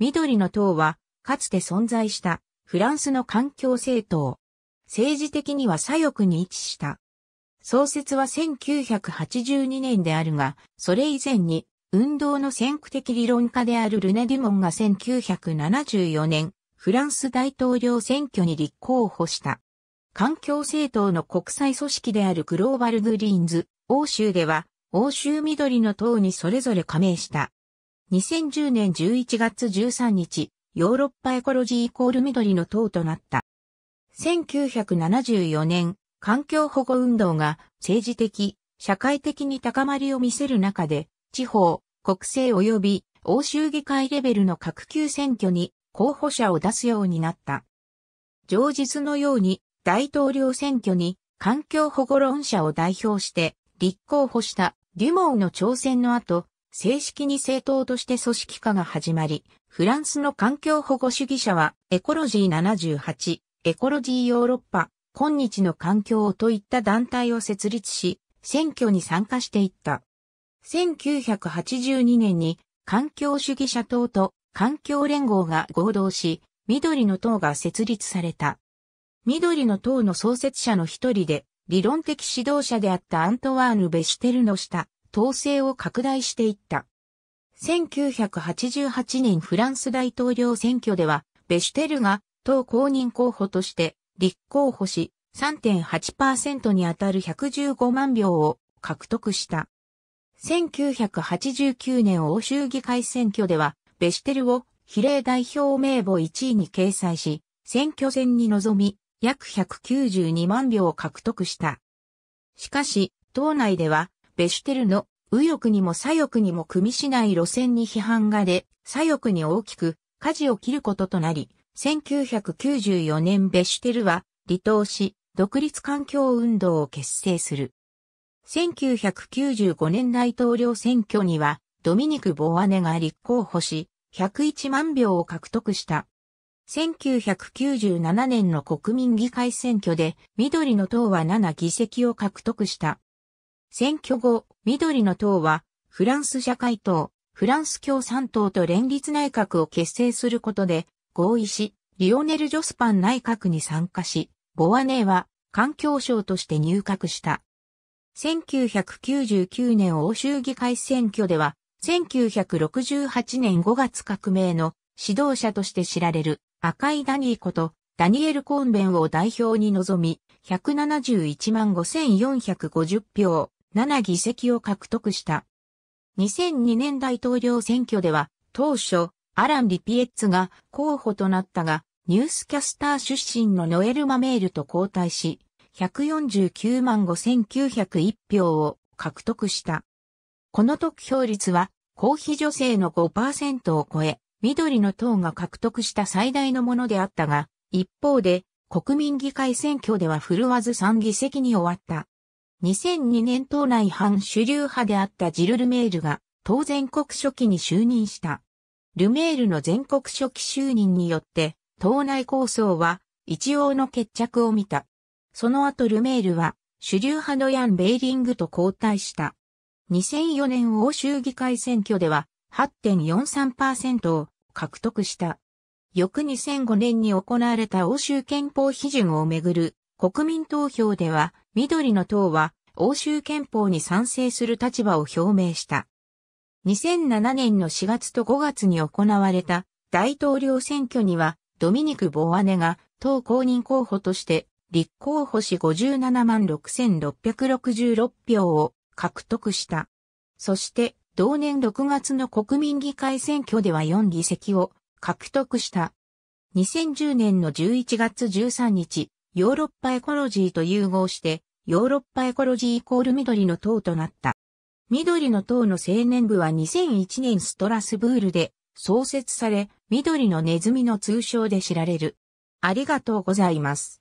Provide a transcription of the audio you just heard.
緑の党は、かつて存在したフランスの環境政党。政治的には左翼に位置した。創設は1982年であるが、それ以前に、運動の先駆的理論家であるルネ・デュモンが1974年、フランス大統領選挙に立候補した。環境政党の国際組織であるグローバルグリーンズ、欧州では、欧州緑の党にそれぞれ加盟した。2010年11月13日、ヨーロッパエコロジーイコール緑の党となった。1974年、環境保護運動が政治的、社会的に高まりを見せる中で、地方、国政及び欧州議会レベルの各級選挙に候補者を出すようになった。上日のように大統領選挙に環境保護論者を代表して立候補したデュモーの挑戦の後、正式に政党として組織化が始まり、フランスの環境保護主義者は、エコロジー78、エコロジーヨーロッパ、今日の環境といった団体を設立し、選挙に参加していった。1982年に環境主義者党と環境連合が合同し、緑の党が設立された。緑の党の創設者の一人で、理論的指導者であったアントワーヌ・ベシュテルの下、統制を拡大していった。1988年フランス大統領選挙では、ベシュテルが党公認候補として立候補し、3.8%にあたる115万票を獲得した。1989年欧州議会選挙では、ベシュテルを比例代表名簿1位に掲載し、選挙戦に臨み、約192万票を獲得した。しかし、党内ではベシュテルの右翼にも左翼にも組みしない路線に批判が出、左翼に大きく舵を切ることとなり、1994年ベシュテルは離党し、独立環境運動を結成する。1995年大統領選挙には、ドミニク・ボアネが立候補し、101万票を獲得した。1997年の国民議会選挙で、緑の党は7議席を獲得した。選挙後、緑の党は、フランス社会党、フランス共産党と連立内閣を結成することで合意し、リオネル・ジョスパン内閣に参加し、ボワネーは環境省として入閣した。1999年欧州議会選挙では、1968年5月革命の指導者として知られる赤いダニーことダニエル・コーンベンを代表に臨み、171万5450票、7議席を獲得した。2002年大統領選挙では、当初、アラン・リピエッツが候補となったが、ニュースキャスター出身のノエル・マメールと交代し、149万5901票を獲得した。この得票率は、公費女性の5%を超え、緑の党が獲得した最大のものであったが、一方で、国民議会選挙では振るわず3議席に終わった。2002年党内反主流派であったジル・ルメールが党全国初期に就任した。ルメールの全国初期就任によって党内構想は一応の決着を見た。その後ルメールは主流派のヤン・ベイリングと交代した。2004年欧州議会選挙では8.43%を獲得した。翌2005年に行われた欧州憲法批准をめぐる国民投票では緑の党は欧州憲法に賛成する立場を表明した。2007年の4月と5月に行われた大統領選挙にはドミニク・ボアネが党公認候補として立候補し57万6666票を獲得した。そして同年6月の国民議会選挙では4議席を獲得した。2010年の11月13日、ヨーロッパエコロジーと融合してヨーロッパエコロジーイコール緑の党となった。緑の党の青年部は2001年ストラスブールで創設され、緑のネズミの通称で知られる。ありがとうございます。